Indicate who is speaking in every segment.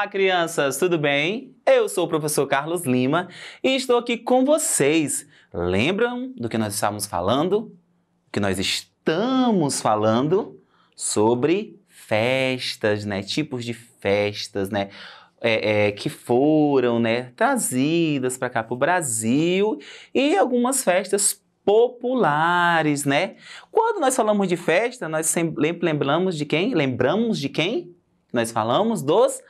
Speaker 1: Olá, crianças, tudo bem? Eu sou o professor Carlos Lima e estou aqui com vocês. Lembram do que nós estávamos falando? Que nós estamos falando sobre festas, né? Tipos de festas, né? É, é, que foram né, trazidas para cá para o Brasil e algumas festas populares, né? Quando nós falamos de festa, nós sempre lembramos de quem? Lembramos de quem? Nós falamos dos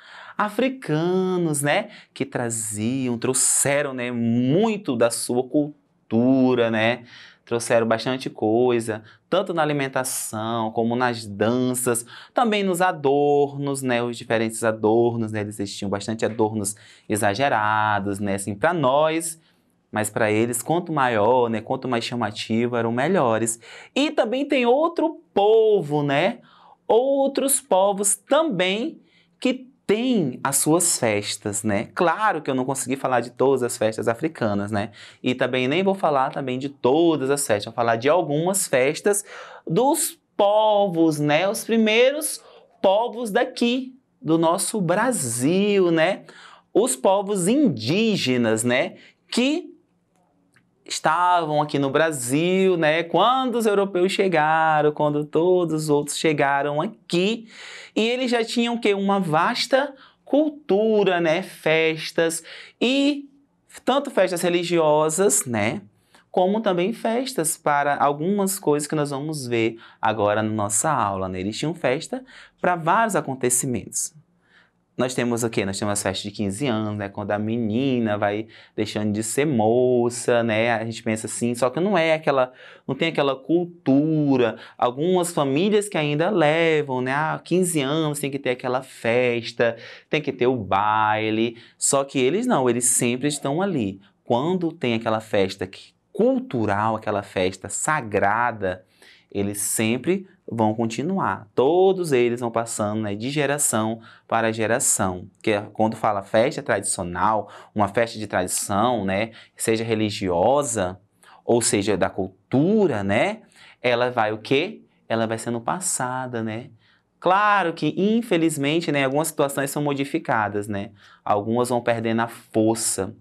Speaker 1: africanos, né? Que traziam, trouxeram, né? Muito da sua cultura, né? Trouxeram bastante coisa, tanto na alimentação como nas danças, também nos adornos, né? Os diferentes adornos, né? Eles tinham bastante adornos exagerados, né? Assim, para nós, mas para eles, quanto maior, né, quanto mais chamativo, eram melhores. E também tem outro povo, né? Outros povos também que tem as suas festas, né? Claro que eu não consegui falar de todas as festas africanas, né? E também nem vou falar também de todas as festas, vou falar de algumas festas dos povos, né? Os primeiros povos daqui do nosso Brasil, né? Os povos indígenas, né? Que estavam aqui no Brasil, né? Quando os europeus chegaram, quando todos os outros chegaram aqui, e eles já tinham que uma vasta cultura, né? Festas e tanto festas religiosas, né? Como também festas para algumas coisas que nós vamos ver agora na nossa aula. Né? Eles tinham festa para vários acontecimentos. Nós temos o quê? Nós temos as festas de 15 anos, né? Quando a menina vai deixando de ser moça, né? A gente pensa assim, só que não é aquela, não tem aquela cultura. Algumas famílias que ainda levam, né? Ah, 15 anos tem que ter aquela festa, tem que ter o baile. Só que eles não, eles sempre estão ali. Quando tem aquela festa cultural, aquela festa sagrada, eles sempre vão continuar. Todos eles vão passando né, de geração para geração. Que é quando fala festa tradicional, uma festa de tradição, né, seja religiosa ou seja da cultura, né, ela vai o quê? Ela vai sendo passada, né? Claro que, infelizmente, né, algumas situações são modificadas, né? Algumas vão perdendo a força,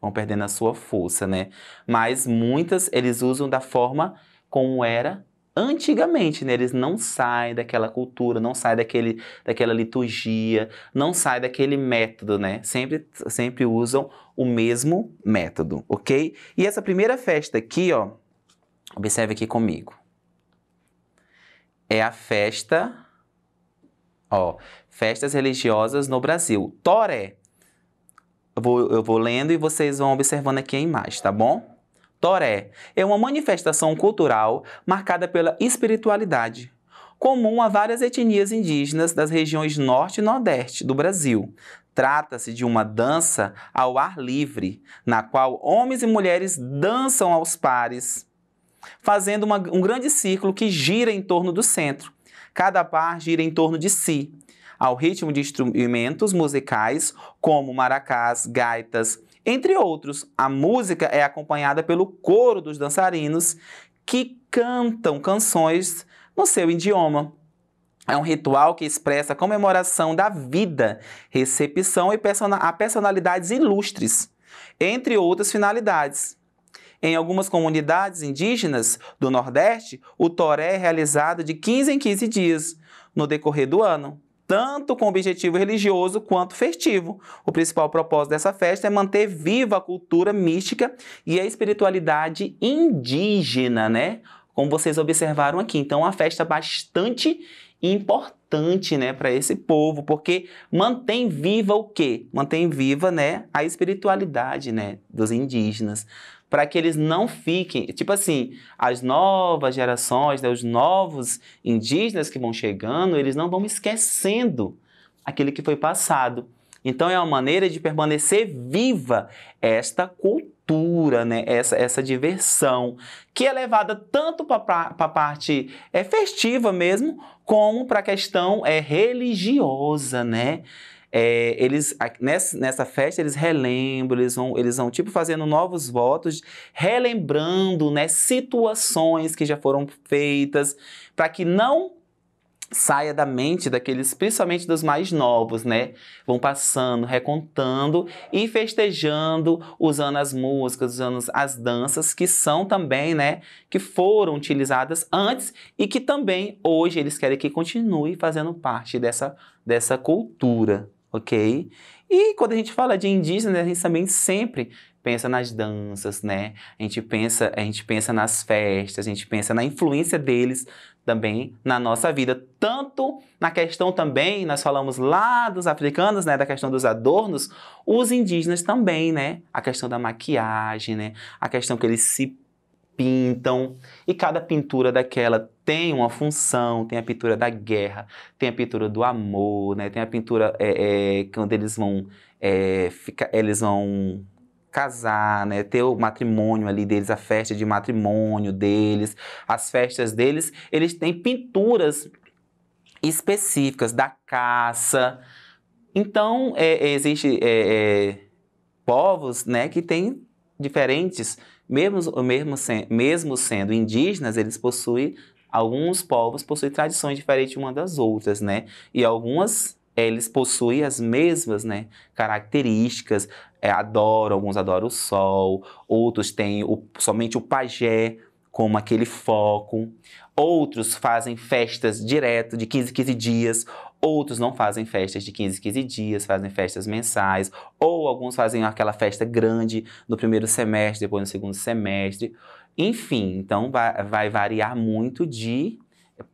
Speaker 1: vão perdendo a sua força, né? Mas muitas eles usam da forma como era antigamente, né? Eles não saem daquela cultura, não saem daquele, daquela liturgia, não saem daquele método, né? Sempre, sempre usam o mesmo método, ok? E essa primeira festa aqui, ó, observe aqui comigo. É a festa, ó, festas religiosas no Brasil. Toré. Eu vou, eu vou lendo e vocês vão observando aqui a imagem, tá bom? Toré é uma manifestação cultural marcada pela espiritualidade, comum a várias etnias indígenas das regiões norte e nordeste do Brasil. Trata-se de uma dança ao ar livre, na qual homens e mulheres dançam aos pares, fazendo uma, um grande círculo que gira em torno do centro. Cada par gira em torno de si, ao ritmo de instrumentos musicais como maracás, gaitas, entre outros, a música é acompanhada pelo coro dos dançarinos que cantam canções no seu idioma. É um ritual que expressa a comemoração da vida, recepção e persona a personalidades ilustres, entre outras finalidades. Em algumas comunidades indígenas do Nordeste, o toré é realizado de 15 em 15 dias no decorrer do ano tanto com objetivo religioso quanto festivo. O principal propósito dessa festa é manter viva a cultura mística e a espiritualidade indígena, né? Como vocês observaram aqui. Então, uma festa bastante importante, né, para esse povo, porque mantém viva o quê? Mantém viva, né, a espiritualidade, né, dos indígenas para que eles não fiquem, tipo assim, as novas gerações, né, os novos indígenas que vão chegando, eles não vão esquecendo aquilo que foi passado. Então é uma maneira de permanecer viva esta cultura, né? essa, essa diversão, que é levada tanto para a parte é, festiva mesmo, como para a questão é, religiosa, né? é, eles nessa, nessa, festa eles relembram, eles vão, eles vão tipo fazendo novos votos, relembrando né, situações que já foram feitas, para que não saia da mente daqueles, principalmente dos mais novos, né? Vão passando, recontando e festejando, usando as músicas, usando as danças que são também, né, que foram utilizadas antes e que também hoje eles querem que continue fazendo parte dessa dessa cultura ok? E quando a gente fala de indígena, a gente também sempre pensa nas danças, né? A gente pensa, a gente pensa nas festas, a gente pensa na influência deles também na nossa vida, tanto na questão também, nós falamos lá dos africanos, né, da questão dos adornos, os indígenas também, né? A questão da maquiagem, né? A questão que eles se pintam, e cada pintura daquela tem uma função, tem a pintura da guerra, tem a pintura do amor, né? tem a pintura é, é, quando eles vão, é, fica, eles vão casar, né? Ter o matrimônio ali deles, a festa de matrimônio deles, as festas deles, eles têm pinturas específicas da caça. Então, é, é existe é, é, povos, né, que têm diferentes, mesmo, mesmo, mesmo sendo indígenas, eles possuem, alguns povos possuem tradições diferentes uma das outras, né? E algumas eles possuem as mesmas né, características, é, adoram, alguns adoram o sol, outros têm o, somente o pajé como aquele foco, outros fazem festas direto de 15 15 dias, outros não fazem festas de 15, 15 dias, fazem festas mensais, ou alguns fazem aquela festa grande no primeiro semestre, depois no segundo semestre. Enfim, então vai, vai variar muito de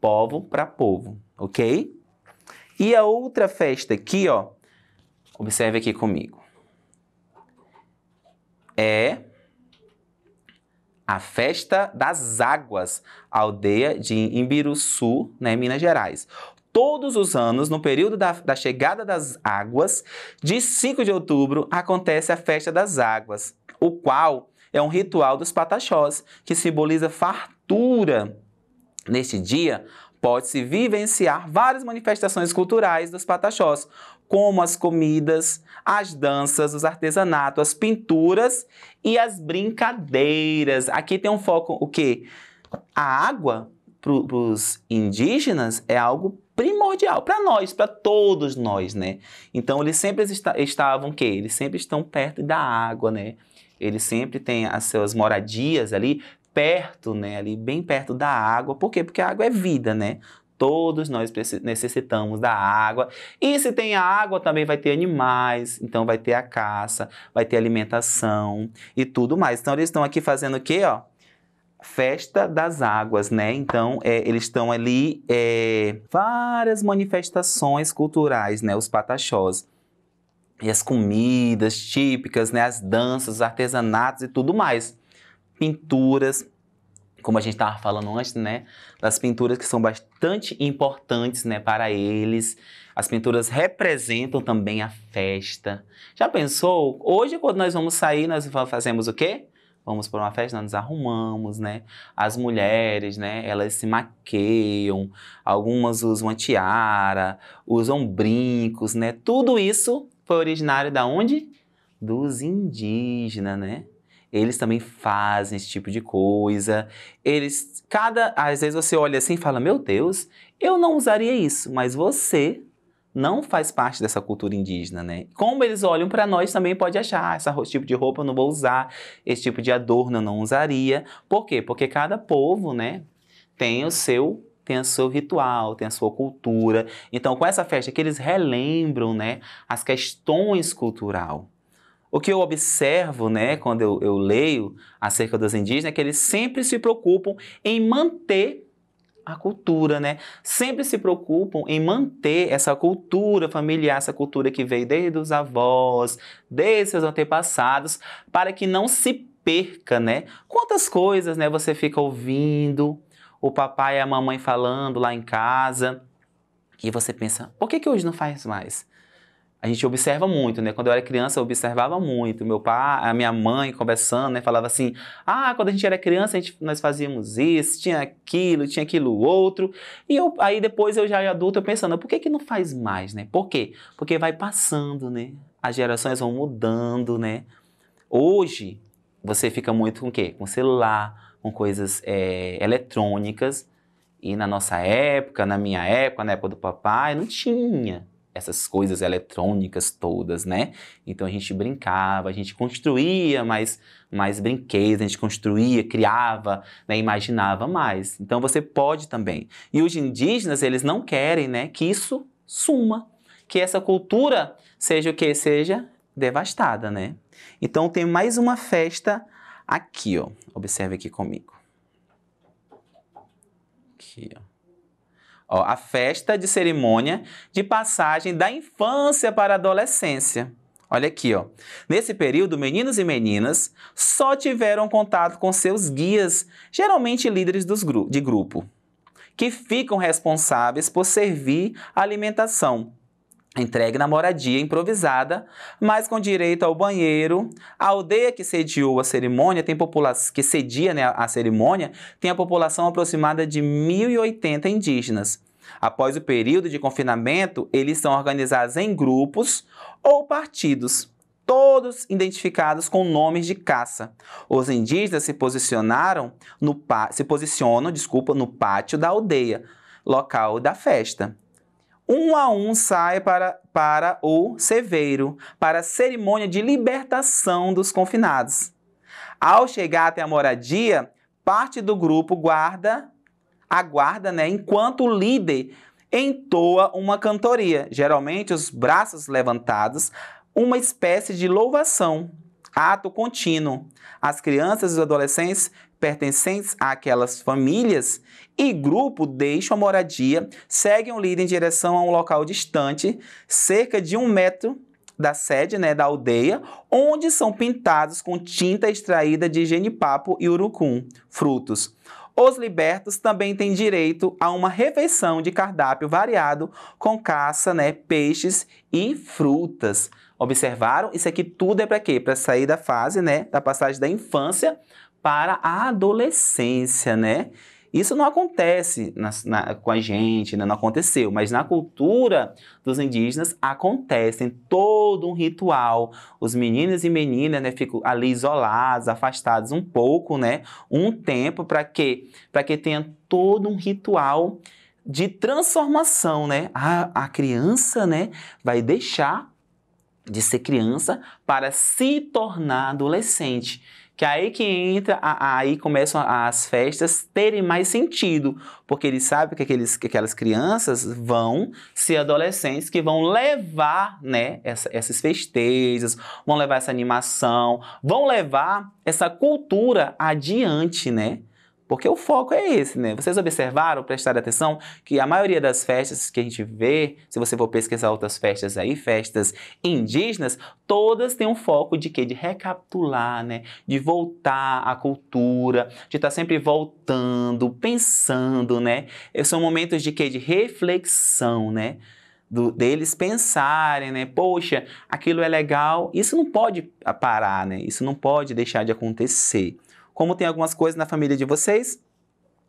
Speaker 1: povo para povo, ok? E a outra festa aqui, ó, observe aqui comigo. É a Festa das Águas, aldeia de Imbiruçu, né, Minas Gerais todos os anos, no período da, da, chegada das águas, de 5 de outubro acontece a Festa das Águas, o qual é um ritual dos pataxós que simboliza fartura. Neste dia, pode-se vivenciar várias manifestações culturais dos pataxós, como as comidas, as danças, os artesanatos, as pinturas e as brincadeiras. Aqui tem um foco o quê? A água para os indígenas é algo primordial para nós, para todos nós, né? Então eles sempre esta estavam que eles sempre estão perto da água, né? Eles sempre têm as suas moradias ali perto, né? Ali bem perto da água. Por quê? Porque a água é vida, né? Todos nós necessitamos da água. E se tem água, também vai ter animais, então vai ter a caça, vai ter alimentação e tudo mais. Então eles estão aqui fazendo o quê, ó? festa das águas, né? Então, é, eles estão ali, é, várias manifestações culturais, né? Os pataxós. E as comidas típicas, né? As danças, os artesanatos e tudo mais. Pinturas, como a gente estava falando antes, né? Das pinturas que são bastante importantes, né? Para eles. As pinturas representam também a festa. Já pensou? Hoje, quando nós vamos sair, nós fazemos o quê? vamos para uma festa, nós nos arrumamos, né? As mulheres, né? Elas se maqueiam, algumas usam a tiara, usam brincos, né? Tudo isso foi originário da onde? Dos indígenas, né? Eles também fazem esse tipo de coisa. Eles, cada, às vezes você olha assim e fala: "Meu Deus, eu não usaria isso", mas você não faz parte dessa cultura indígena, né? Como eles olham para nós também pode achar, ah, esse tipo de roupa eu não vou usar, esse tipo de adorno eu não usaria. Por quê? Porque cada povo, né, tem o seu tem o seu ritual, tem a sua cultura. Então, com essa festa que eles relembram, né, as questões cultural. O que eu observo, né, quando eu, eu leio acerca dos indígenas, é que eles sempre se preocupam em manter a cultura, né? Sempre se preocupam em manter essa cultura familiar, essa cultura que veio desde os avós, desde seus antepassados, para que não se perca, né? Quantas coisas, né, você fica ouvindo o papai e a mamãe falando lá em casa, e você pensa, por que que hoje não faz mais? a gente observa muito, né? Quando eu era criança, eu observava muito. Meu pai, a minha mãe conversando, né? Falava assim: ah, quando a gente era criança, a gente, nós fazíamos isso, tinha aquilo, tinha aquilo outro. E eu, aí depois eu já adulto, eu pensando, por que, que não faz mais, né? Por quê? Porque vai passando, né? As gerações vão mudando, né? Hoje, você fica muito com o quê? Com celular, com coisas é, eletrônicas. E na nossa época, na minha época, na época do papai, não tinha essas coisas eletrônicas todas, né? Então a gente brincava, a gente construía mais, mais brinquedos, a gente construía, criava, né? imaginava mais. Então você pode também. E os indígenas, eles não querem, né, que isso suma, que essa cultura seja o que seja devastada, né? Então tem mais uma festa aqui, ó. Observe aqui comigo. Aqui, ó. Ó, a festa de cerimônia de passagem da infância para a adolescência. Olha aqui, ó. Nesse período, meninos e meninas só tiveram contato com seus guias, geralmente líderes gru de grupo, que ficam responsáveis por servir a alimentação, entregue na moradia improvisada, mas com direito ao banheiro. A aldeia que sediou a cerimônia tem população que cedia né, a cerimônia tem a população aproximada de 1.080 indígenas. Após o período de confinamento, eles são organizados em grupos ou partidos, todos identificados com nomes de caça. Os indígenas se posicionaram no se posicionam, desculpa, no pátio da aldeia, local da festa um a um sai para, para o cerveiro para a cerimônia de libertação dos confinados. Ao chegar até a moradia, parte do grupo guarda, aguarda, né, enquanto o líder entoa uma cantoria, geralmente os braços levantados, uma espécie de louvação, ato contínuo. As crianças e os adolescentes pertencentes àquelas famílias e grupo deixam a moradia, seguem o líder em direção a um local distante, cerca de um metro da sede, né, da aldeia, onde são pintados com tinta extraída de genipapo e urucum, frutos. Os libertos também têm direito a uma refeição de cardápio variado com caça, né, peixes e frutas. Observaram? Isso aqui tudo é para quê? Para sair da fase, né, da passagem da infância para a adolescência, né? Isso não acontece na, na, com a gente, né? não aconteceu, mas na cultura dos indígenas acontece todo um ritual. Os meninos e meninas né, ficam ali isolados, afastados um pouco, né? Um tempo para que para que tenha todo um ritual de transformação, né? A, a criança, né, vai deixar de ser criança para se tornar adolescente. Que é aí que entra, aí começam as festas terem mais sentido, porque eles sabem que, aqueles, que aquelas crianças vão ser adolescentes que vão levar né, essa, essas festezas vão levar essa animação, vão levar essa cultura adiante, né? Porque o foco é esse, né? Vocês observaram, prestaram atenção, que a maioria das festas que a gente vê, se você for pesquisar outras festas aí, festas indígenas, todas têm um foco de quê? De recapitular, né? De voltar à cultura, de estar tá sempre voltando, pensando, né? Eh, são momentos de quê? De reflexão, né? Do, deles pensarem, né? Poxa, aquilo é legal. Isso não pode parar, né? Isso não pode deixar de acontecer. Como tem algumas coisas na família de vocês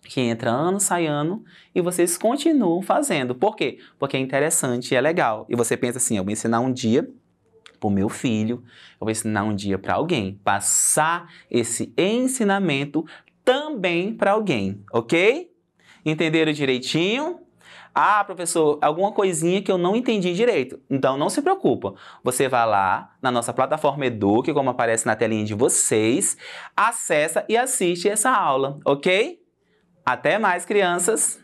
Speaker 1: que entra ano, sai ano, e vocês continuam fazendo. Por quê? Porque é interessante e é legal. E você pensa assim, eu vou ensinar um dia para o meu filho, eu vou ensinar um dia para alguém. Passar esse ensinamento também para alguém, ok? Entenderam direitinho? Ah, professor, alguma coisinha que eu não entendi direito. Então não se preocupa. Você vai lá na nossa plataforma Eduque, como aparece na telinha de vocês, acessa e assiste essa aula, ok? Até mais, crianças!